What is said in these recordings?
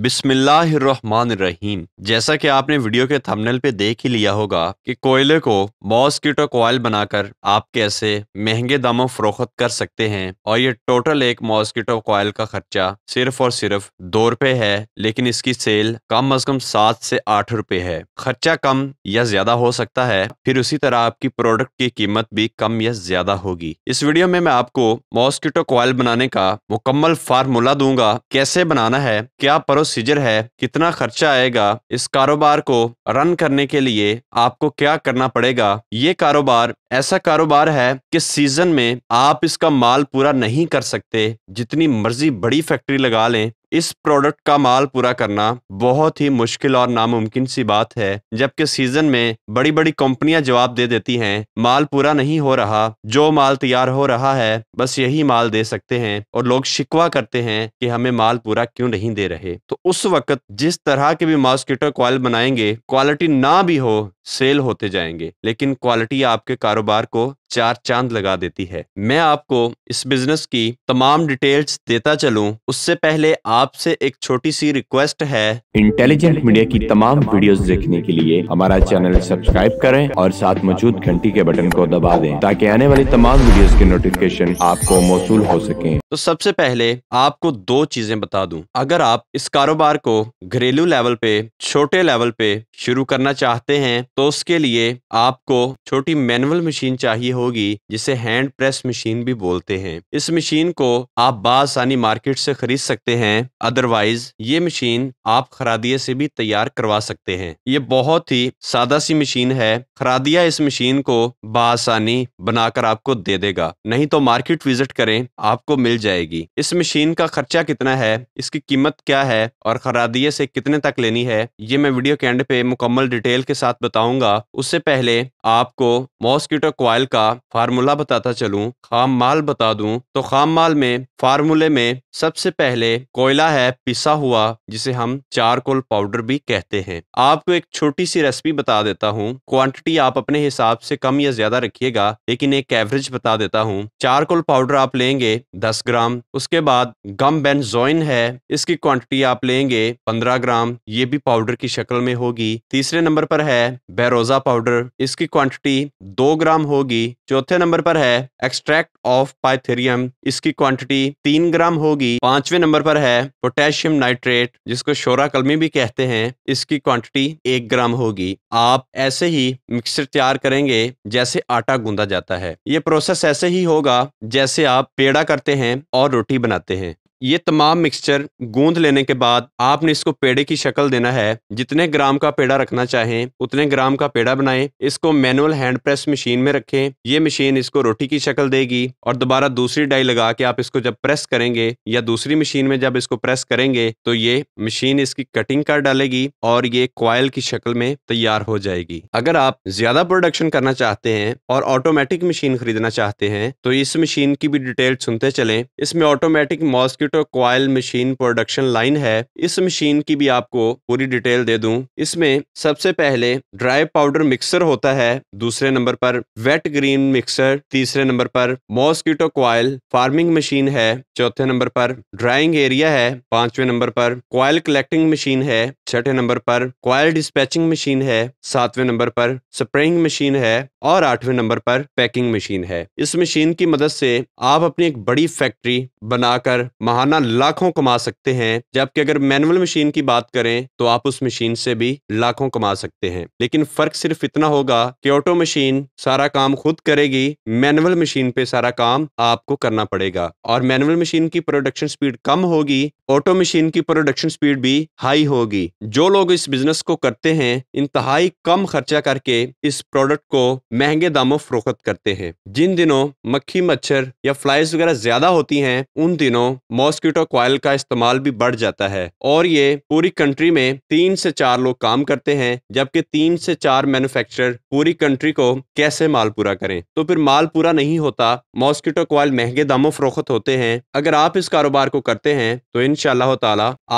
रहीम जैसा कि आपने वीडियो के थंबनेल पे देख ही लिया होगा कि कोयले को मॉस्किटो कोयल बनाकर आप कैसे महंगे दामों फरोख्त कर सकते हैं और ये टोटल एक मॉस्किटो कोयल का खर्चा सिर्फ और सिर्फ दो रुपए है लेकिन इसकी सेल कम अज कम सात से आठ रुपए है खर्चा कम या ज्यादा हो सकता है फिर उसी तरह आपकी प्रोडक्ट की कीमत भी कम या ज्यादा होगी इस वीडियो में मैं आपको मॉस्किटो कोयल बनाने का मुकम्मल फार्मूला दूंगा कैसे बनाना है क्या परोस प्रोसीजर है कितना खर्चा आएगा इस कारोबार को रन करने के लिए आपको क्या करना पड़ेगा ये कारोबार ऐसा कारोबार है कि सीजन में आप इसका माल पूरा नहीं कर सकते जितनी मर्जी बड़ी फैक्ट्री लगा लें इस प्रोडक्ट का माल पूरा करना बहुत ही मुश्किल और नामुमकिन सी बात है जबकि सीजन में बड़ी बड़ी कंपनियां जवाब दे देती हैं माल पूरा नहीं हो रहा जो माल तैयार हो रहा है बस यही माल दे सकते हैं और लोग शिकवा करते हैं कि हमें माल पूरा क्यों नहीं दे रहे तो उस वक्त जिस तरह के भी मॉस्किटो कॉयल बनाएंगे क्वालिटी ना भी हो सेल होते जाएंगे लेकिन क्वालिटी आपके कारोबार कारोबार को चार चांद लगा देती है मैं आपको इस बिजनेस की तमाम डिटेल्स देता चलूं उससे पहले आपसे एक छोटी सी रिक्वेस्ट है इंटेलिजेंट मीडिया की तमाम वीडियोस देखने के लिए हमारा चैनल सब्सक्राइब करें और साथ मौजूद घंटी के बटन को दबा दें ताकि आने वाली तमाम वीडियोस के नोटिफिकेशन आपको मौसू हो सके तो सबसे पहले आपको दो चीजें बता दूँ अगर आप इस कारोबार को घरेलू लेवल पे छोटे लेवल पे शुरू करना चाहते हैं तो उसके लिए आपको छोटी मैनुअल मशीन चाहिए होगी जिसे हैंड प्रेस मशीन भी बोलते हैं इस मशीन को आप बासानी मार्केट से खरीद सकते हैं अदरवाइज ये मशीन आप खरादिया से भी तैयार करवा सकते हैं ये बहुत ही सादा सी मशीन है खरादिया इस मशीन को बासानी बनाकर आपको दे देगा नहीं तो मार्केट विजिट करें आपको मिल जाएगी इस मशीन का खर्चा कितना है इसकी कीमत क्या है और खरादिया से कितने तक लेनी है ये मैं वीडियो के एंड पे मुकम्मल डिटेल के साथ बताऊंगा उससे पहले आपको मॉस्किटो क्वाइल का फार्मूला बताता चलूं खाम माल बता दूं तो खाम माल में फार्मूले में सबसे पहले कोयला है पिसा हुआ जिसे हम चारकोल पाउडर भी कहते हैं आपको एक छोटी सी रेसिपी बता देता हूँ क्वांटिटी आप अपने हिसाब से कम या ज्यादा रखिएगा लेकिन एक एवरेज बता देता हूँ चारकोल पाउडर आप लेंगे दस ग्राम उसके बाद गम जोइन है इसकी क्वांटिटी आप लेंगे पंद्रह ग्राम ये भी पाउडर की शक्ल में होगी तीसरे नंबर पर है बेरोजा पाउडर इसकी क्वांटिटी दो ग्राम होगी चौथे नंबर पर है एक्सट्रैक्ट ऑफ पाइथेरियम इसकी क्वांटिटी तीन ग्राम होगी पांचवें नंबर पर है पोटेशियम नाइट्रेट जिसको शोरा कलमी भी कहते हैं इसकी क्वांटिटी एक ग्राम होगी आप ऐसे ही मिक्सचर तैयार करेंगे जैसे आटा गूंदा जाता है ये प्रोसेस ऐसे ही होगा जैसे आप पेड़ा करते हैं और रोटी बनाते हैं ये तमाम मिक्सचर गूंद लेने के बाद आपने इसको पेड़े की शक्ल देना है जितने ग्राम का पेड़ा रखना चाहें उतने ग्राम का पेड़ा बनाएं इसको मैनुअल हैंड प्रेस मशीन में रखें ये मशीन इसको रोटी की शक्ल देगी और दोबारा दूसरी डाई लगा के आप इसको जब प्रेस करेंगे या दूसरी मशीन में जब इसको प्रेस करेंगे तो ये मशीन इसकी कटिंग कर डालेगी और ये क्वाइल की शक्ल में तैयार हो जाएगी अगर आप ज्यादा प्रोडक्शन करना चाहते हैं और ऑटोमेटिक मशीन खरीदना चाहते हैं तो इस मशीन की भी डिटेल सुनते चले इसमें ऑटोमेटिक मॉस्किट न्यूटर कॉयल मशीन प्रोडक्शन लाइन है इस मशीन की भी आपको पूरी डिटेल दे दूं इसमें सबसे पहले ड्राई पाउडर मिक्सर होता है दूसरे नंबर पर वेट ग्रीन मिक्सर तीसरे नंबर पर मॉस्किटो कॉयल फार्मिंग मशीन है चौथे नंबर पर ड्राइंग एरिया है पांचवें नंबर पर क्वाइल कलेक्टिंग मशीन है छठे नंबर पर क्वाइल डिस्पैचिंग मशीन है सातवें नंबर पर स्प्रेइंग मशीन है और आठवें नंबर पर पैकिंग मशीन है इस मशीन की मदद से आप अपनी एक बड़ी फैक्ट्री बनाकर महा माहाना लाखों कमा सकते हैं जबकि अगर मैनुअल मशीन की बात करें तो आप उस मशीन से भी लाखों कमा सकते हैं लेकिन फर्क सिर्फ इतना होगा कि ऑटो मशीन सारा काम खुद करेगी मैनुअल मशीन पे सारा काम आपको करना पड़ेगा और मैनुअल मशीन की प्रोडक्शन स्पीड कम होगी ऑटो मशीन की प्रोडक्शन स्पीड भी हाई होगी जो लोग इस बिजनेस को करते हैं इंतहाई कम खर्चा करके इस प्रोडक्ट को महंगे दामों फरोख्त करते हैं जिन दिनों मक्खी मच्छर या फ्लाइज वगैरह ज्यादा होती हैं उन दिनों मॉस्किटो कॉयल का इस्तेमाल भी बढ़ जाता है और ये पूरी कंट्री में तीन से चार लोग काम करते हैं जबकि तीन से चार मैन्युफैक्चरर पूरी कंट्री को कैसे माल पूरा करें तो फिर माल पूरा नहीं होता मॉस्किटो कॉयल महंगे दामों फरोख्त होते हैं अगर आप इस कारोबार को करते हैं तो इन शह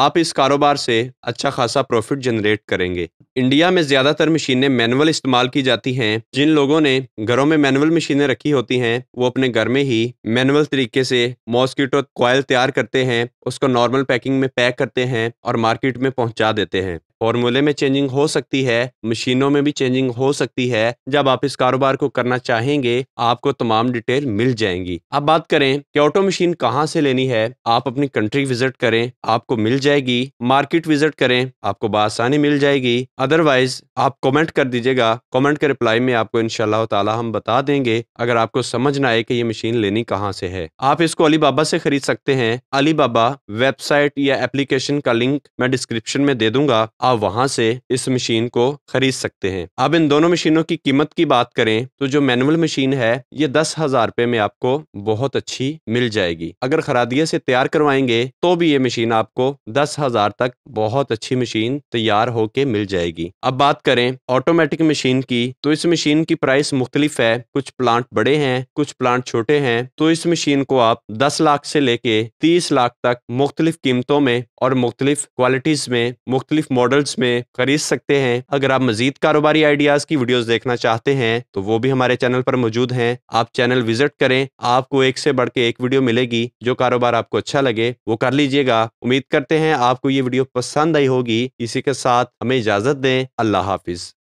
आप इस कारोबार से अच्छा खासा प्रॉफिट जनरेट करेंगे इंडिया में ज्यादातर मशीनें मैनुअल इस्तेमाल की जाती हैं जिन लोगों ने घरों में मैनुअल मशीनें रखी होती हैं वो अपने घर में ही मैनुअल तरीके से मॉस्किटो कॉयल तैयार करते हैं उसको नॉर्मल पैकिंग में पैक करते हैं और मार्केट में पहुंचा देते हैं फॉर्मूले में चेंजिंग हो सकती है मशीनों में भी चेंजिंग हो सकती है जब आप इस कारोबार को करना चाहेंगे आपको तमाम डिटेल मिल जाएंगी अब बात करें कि ऑटो मशीन कहाँ से लेनी है आप अपनी कंट्री विजिट करें आपको मिल जाएगी मार्केट विजिट करें आपको बासानी मिल जाएगी अदरवाइज आप कॉमेंट कर दीजिएगा कॉमेंट के रिप्लाई में आपको इनशाला हम बता देंगे अगर आपको समझ ना आए कि ये मशीन लेनी कहाँ से है आप इसको अली बाबा से खरीद सकते हैं अलीबाबा वेबसाइट या एप्लीकेशन का लिंक मैं डिस्क्रिप्शन में दे दूंगा आप वहां से इस मशीन को खरीद सकते हैं अब इन दोनों मशीनों की कीमत की बात करें तो जो मैनुअल मशीन है ये दस हजार रुपये में आपको बहुत अच्छी मिल जाएगी अगर खरादिया से तैयार करवाएंगे तो भी ये मशीन आपको दस हजार तक बहुत अच्छी मशीन तैयार होके मिल जाएगी अब बात करें ऑटोमेटिक मशीन की तो इस मशीन की प्राइस मुख्तलिफ है कुछ प्लांट बड़े हैं कुछ प्लांट छोटे हैं तो इस मशीन को आप दस लाख से लेके तीस तीस लाख तक मुख्तलिफ कीमतों में और मुख्तलिफ क्वालिटीज में मुख्तलिफ मॉडल्स में खरीद सकते हैं अगर आप मजीद कारोबारी आइडियाज की वीडियो देखना चाहते हैं तो वो भी हमारे चैनल पर मौजूद हैं आप चैनल विजिट करें आपको एक से बढ़ के एक वीडियो मिलेगी जो कारोबार आपको अच्छा लगे वो कर लीजिएगा उम्मीद करते हैं आपको ये वीडियो पसंद आई होगी इसी के साथ हमें इजाजत दें अल्लाह हाफिज